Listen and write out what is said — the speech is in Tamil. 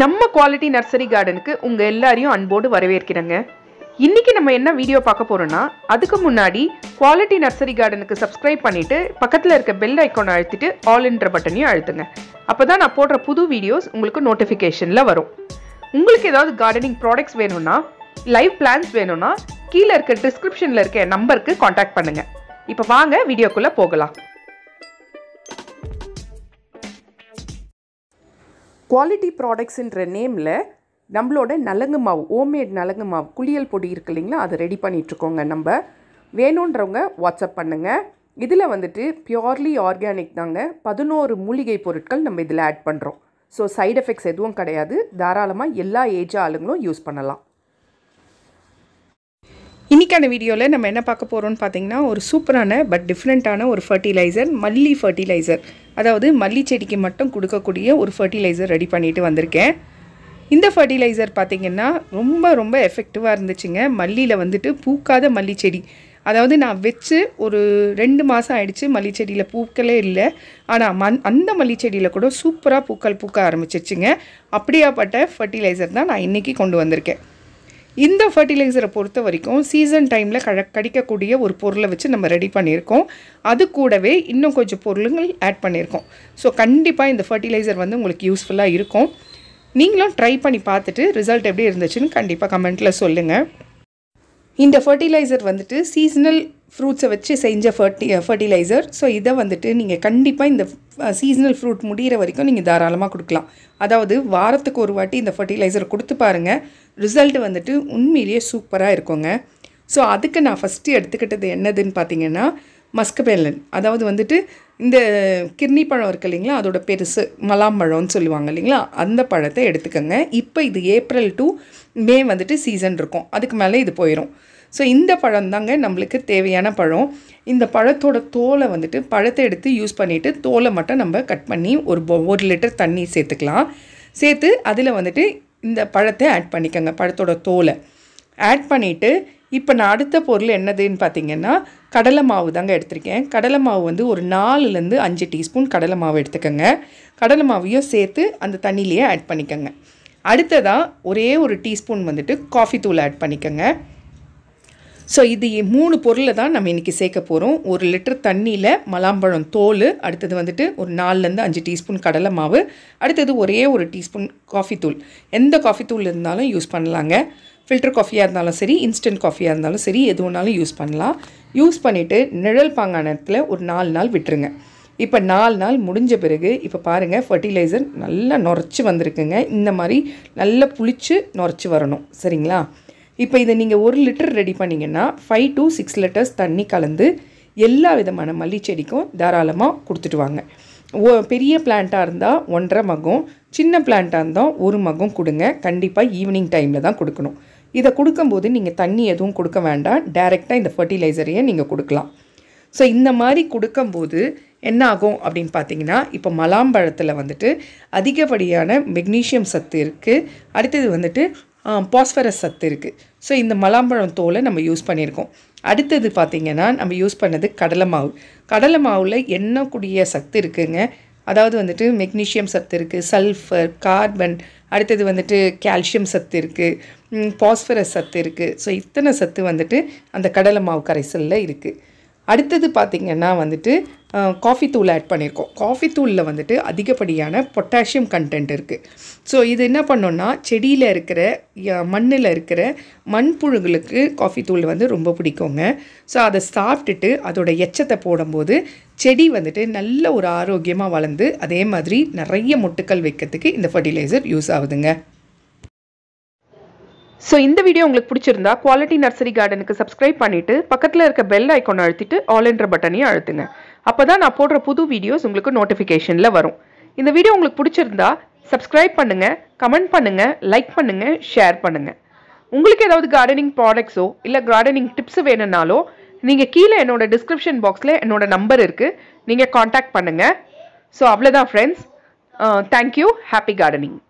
நம்ம குவாலிட்டி நர்சரி கார்டனுக்கு உங்கள் எல்லாரையும் அன்போடு வரவேற்கிறேங்க இன்றைக்கி நம்ம என்ன வீடியோ பார்க்க போகிறோன்னா அதுக்கு முன்னாடி குவாலிட்டி நர்சரி கார்டனுக்கு சப்ஸ்கிரைப் பண்ணிவிட்டு பக்கத்தில் இருக்க பெல் ஐக்கோனை அழுத்திட்டு ஆல்ன்ற பட்டனையும் அழுத்துங்க அப்போ தான் நான் போடுற புது வீடியோஸ் உங்களுக்கு நோட்டிஃபிகேஷனில் வரும் உங்களுக்கு ஏதாவது கார்டனிங் ப்ராடக்ட்ஸ் வேணும்னா லைவ் பிளான்ஸ் வேணும்னா கீழே இருக்க டிஸ்கிரிப்ஷனில் இருக்க நம்பருக்கு காண்டாக்ட் பண்ணுங்கள் இப்போ வாங்க வீடியோக்குள்ளே போகலாம் குவாலிட்டி ப்ராடக்ட்ஸுன்ற நேமில் நம்மளோட நலங்கு மாவு ஹோம்மேட் நலங்கு மாவு குளியல் பொடி இருக்கு இல்லைங்களா அதை ரெடி பண்ணிகிட்ருக்கோங்க நம்ம வேணுன்றவங்க வாட்ஸ்அப் பண்ணுங்கள் இதில் வந்துட்டு பியோர்லி ஆர்கானிக் தாங்க பதினோரு மூலிகை பொருட்கள் நம்ம இதில் ஆட் பண்ணுறோம் ஸோ சைட் எஃபெக்ட்ஸ் எதுவும் கிடையாது தாராளமாக எல்லா ஏஜ் ஆளுங்களும் யூஸ் பண்ணலாம் இன்றைக்கான வீடியோவில் நம்ம என்ன பார்க்க போகிறோம்னு பார்த்திங்கன்னா ஒரு சூப்பரான பட் டிஃப்ரெண்ட்டான ஒரு ஃபர்டிலைசர் மல்லி ஃபர்டிலைசர் அதாவது மல்லிச்செடிக்கு மட்டும் கொடுக்கக்கூடிய ஒரு ஃபர்டிலைசர் ரெடி பண்ணிட்டு வந்திருக்கேன் இந்த ஃபர்டிலைசர் பார்த்திங்கன்னா ரொம்ப ரொம்ப எஃபெக்டிவாக இருந்துச்சுங்க மல்லியில் வந்துட்டு பூக்காத மல்லிச்செடி அதாவது நான் வச்சு ஒரு ரெண்டு மாதம் ஆயிடுச்சு மல்லிச்செடியில் பூக்களே இல்லை ஆனால் மண் அந்த மல்லிச்செடியில் கூட சூப்பராக பூக்கள் பூக்க ஆரம்பிச்சிருச்சுங்க அப்படியாப்பட்ட ஃபர்டிலைசர் தான் நான் இன்றைக்கி கொண்டு வந்திருக்கேன் இந்த ஃபர்டிலைசரை பொறுத்த வரைக்கும் சீசன் டைமில் கழ கடிக்கக்கூடிய ஒரு பொருளை வச்சு நம்ம ரெடி பண்ணியிருக்கோம் அது கூடவே இன்னும் கொஞ்சம் பொருளுங்கள் ஆட் பண்ணியிருக்கோம் ஸோ கண்டிப்பாக இந்த ஃபர்டிலைசர் வந்து உங்களுக்கு யூஸ்ஃபுல்லாக இருக்கும் நீங்களும் ட்ரை பண்ணி பார்த்துட்டு ரிசல்ட் எப்படி இருந்துச்சுன்னு கண்டிப்பாக கமெண்ட்டில் சொல்லுங்கள் இந்த ஃபர்டிலைசர் வந்துட்டு சீசனல் ஃப்ரூட்ஸை வச்சு செஞ்ச ஃபர்டி ஃபர்டிலைசர் ஸோ இதை வந்துட்டு நீங்கள் கண்டிப்பாக இந்த சீசனல் ஃப்ரூட் முடிகிற வரைக்கும் நீங்கள் தாராளமாக கொடுக்கலாம் அதாவது வாரத்துக்கு ஒரு வாட்டி இந்த ஃபர்டிலைசர் கொடுத்து பாருங்கள் ரிசல்ட் வந்துட்டு உண்மையிலேயே சூப்பராக இருக்குங்க ஸோ அதுக்கு நான் ஃபஸ்ட்டு எடுத்துக்கிட்டது என்னதுன்னு பார்த்தீங்கன்னா மஸ்கபேலன் அதாவது வந்துட்டு இந்த கிர்னி பழம் இருக்குது இல்லைங்களா அதோட பெருசு மலாம்பழம்னு சொல்லுவாங்க இல்லைங்களா அந்த பழத்தை எடுத்துக்கோங்க இப்போ இது ஏப்ரல் டு மே வந்துட்டு சீசன் இருக்கும் அதுக்கு மேலே இது போயிடும் ஸோ இந்த பழம் தாங்க நம்மளுக்கு தேவையான பழம் இந்த பழத்தோட தோலை வந்துட்டு பழத்தை எடுத்து யூஸ் பண்ணிவிட்டு தோலை மட்டும் நம்ம கட் பண்ணி ஒரு ஒரு லிட்டர் தண்ணி சேர்த்துக்கலாம் சேர்த்து அதில் வந்துட்டு இந்த பழத்தை ஆட் பண்ணிக்கோங்க பழத்தோட தோலை ஆட் பண்ணிவிட்டு இப்போ நான் அடுத்த பொருள் என்னதுன்னு பார்த்தீங்கன்னா கடலை மாவு தாங்க எடுத்திருக்கேன் கடலை மாவு வந்து ஒரு நாலுலேருந்து அஞ்சு டீஸ்பூன் கடலை மாவு எடுத்துக்கோங்க கடலை மாவையும் சேர்த்து அந்த தண்ணியிலையே ஆட் பண்ணிக்கோங்க அடுத்ததாக ஒரே ஒரு டீஸ்பூன் வந்துட்டு காஃபி தூள் ஆட் பண்ணிக்கோங்க ஸோ இது மூணு பொருளை தான் நம்ம இன்றைக்கி சேர்க்க போகிறோம் ஒரு லிட்டர் தண்ணியில் மலாம்பழம் தோல் அடுத்தது வந்துட்டு ஒரு நாலுலேருந்து அஞ்சு டீஸ்பூன் கடலை மாவு அடுத்தது ஒரே ஒரு டீஸ்பூன் காஃபி தூள் எந்த காஃபி தூள் இருந்தாலும் யூஸ் பண்ணலாங்க ஃபில்டர் காஃபியாக இருந்தாலும் சரி இன்ஸ்டன்ட் காஃபியாக இருந்தாலும் சரி எது ஒன்றாலும் யூஸ் பண்ணலாம் யூஸ் பண்ணிவிட்டு நிழல் பாங்கான நேரத்தில் ஒரு நாலு நாள் விட்டுருங்க இப்போ நாலு நாள் முடிஞ்ச பிறகு இப்போ பாருங்கள் ஃபர்டிலைசர் நல்லா நுரைச்சி வந்திருக்குங்க இந்த மாதிரி நல்லா புளிச்சு நுரைச்சி வரணும் சரிங்களா இப்போ இதை நீங்கள் ஒரு லிட்டர் ரெடி பண்ணிங்கன்னா ஃபைவ் டு சிக்ஸ் லிட்டர்ஸ் தண்ணி கலந்து எல்லா விதமான மல்லி செடிக்கும் தாராளமாக கொடுத்துட்டு வாங்க ஓ பெரிய பிளான்ட்டாக இருந்தால் ஒன்றரை மகம் சின்ன பிளான்ட்டாக இருந்தால் ஒரு மகம் கொடுங்க கண்டிப்பாக ஈவினிங் டைமில் தான் கொடுக்கணும் இதை கொடுக்கும்போது நீங்கள் தண்ணி எதுவும் கொடுக்க வேண்டாம் டைரெக்டாக இந்த ஃபர்டிலைசரையே நீங்கள் கொடுக்கலாம் ஸோ இந்த மாதிரி கொடுக்கும்போது என்ன ஆகும் அப்படின்னு பார்த்தீங்கன்னா இப்போ மலாம்பழத்தில் வந்துட்டு அதிகப்படியான மெக்னீஷியம் சத்து இருக்குது அடுத்தது வந்துட்டு பாஸ்பரஸ் சத்து இருக்குது ஸோ இந்த மலாம்பழம் தோலை நம்ம யூஸ் பண்ணியிருக்கோம் அடுத்தது பார்த்திங்கன்னா நம்ம யூஸ் பண்ணது கடலை மாவு கடலை மாவில் என்ன கூடிய சத்து இருக்குதுங்க அதாவது வந்துட்டு மெக்னீஷியம் சத்து இருக்குது சல்ஃபர் கார்பன் அடுத்தது வந்துட்டு கால்சியம் சத்து இருக்குது பாஸ்பரஸ் சத்து இருக்குது ஸோ இத்தனை சத்து வந்துட்டு அந்த கடலை மாவு கரைசலில் இருக்குது அடுத்தது பார்த்திங்கன்னா வந்துட்டு காஃபி தூள் ஆட் பண்ணியிருக்கோம் காஃபி தூளில் வந்துட்டு அதிகப்படியான பொட்டாசியம் கண்டென்ட் இருக்குது ஸோ இது என்ன பண்ணோன்னா செடியில் இருக்கிற மண்ணில் இருக்கிற மண்புழுகளுக்கு காஃபி தூள் வந்து ரொம்ப பிடிக்குங்க ஸோ அதை சாப்பிட்டுட்டு அதோட எச்சத்தை போடும்போது செடி வந்துட்டு நல்ல ஒரு ஆரோக்கியமாக வளர்ந்து அதே மாதிரி நிறைய மொட்டுக்கள் வைக்கிறதுக்கு இந்த ஃபர்டிலைசர் யூஸ் ஆகுதுங்க ஸோ இந்த வீடியோ உங்களுக்கு பிடிச்சிருந்தா குவாலிட்டி நர்சரி கார்டனுக்கு சப்ஸ்கிரைப் பண்ணிவிட்டு பக்கத்தில் இருக்க பெல் ஐக்கோனை அழுத்திட்டு ஆல் என்ற பட்டனையும் அழுத்துங்க அப்போ தான் நான் போடுற புது வீடியோஸ் உங்களுக்கு நோட்டிஃபிகேஷனில் வரும் இந்த வீடியோ உங்களுக்கு பிடிச்சிருந்தா சப்ஸ்கிரைப் பண்ணுங்கள் கமெண்ட் பண்ணுங்கள் லைக் பண்ணுங்கள் ஷேர் பண்ணுங்கள் உங்களுக்கு ஏதாவது கார்டனிங் ப்ராடக்ட்ஸோ இல்லை கார்டனிங் டிப்ஸ் வேணும்னாலோ நீங்கள் கீழே என்னோட டிஸ்கிரிப்ஷன் பாக்ஸில் என்னோட நம்பர் இருக்குது நீங்கள் காண்டாக்ட் பண்ணுங்கள் ஸோ அவ்வளோதான் ஃப்ரெண்ட்ஸ் தேங்க்யூ ஹாப்பி கார்டனிங்